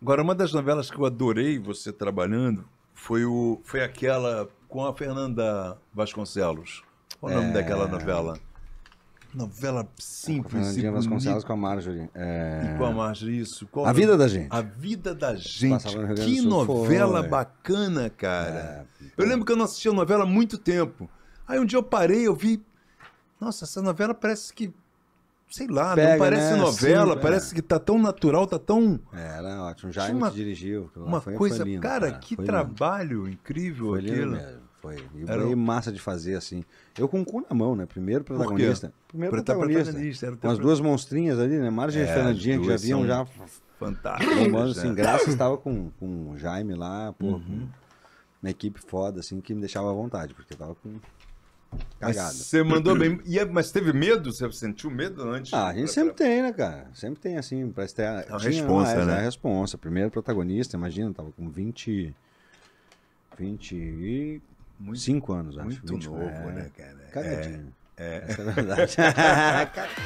Agora, uma das novelas que eu adorei você trabalhando foi, o, foi aquela com a Fernanda Vasconcelos. Qual é... o nome é. daquela novela? Novela simples. Fernandinha Vasconcelos com a Marjorie. É... E com a Marjorie, isso. Qual a é Vida da Gente. A Vida da Gente. Que novela Foi. bacana, cara. É... Eu então. lembro que eu não assistia novela há muito tempo. Aí um dia eu parei, eu vi. Nossa, essa novela parece que sei lá, Pega, não parece né? novela, Sim, parece é. que tá tão natural, tá tão. É, era ótimo. Já uma, dirigiu. Uma foi, coisa. Foi lindo, cara, cara, que trabalho lindo. incrível foi aquilo. Mesmo. Foi. E era... massa de fazer, assim. Eu com o cu na mão, né? Primeiro protagonista. Primeiro tá protagonista. protagonista. com as duas monstrinhas ali, né? Margem é, e Fernandinha, que já viam já. Fantástico. Tomando, assim, né? graças estava com, com o Jaime lá, pô. Uhum. Uma equipe foda, assim, que me deixava à vontade, porque tava com Cagada. você mandou bem. E, é, mas teve medo? Você sentiu medo antes? Ah, a gente pra, sempre pra... tem, né, cara? Sempre tem, assim. Parece ter a, a responsa, é, né? É a responsa. Primeiro protagonista, imagina, tava com 20. 25 muito, anos, acho. Muito 20, novo, é, né, cara? Cagadinho. É, é. Essa é a verdade.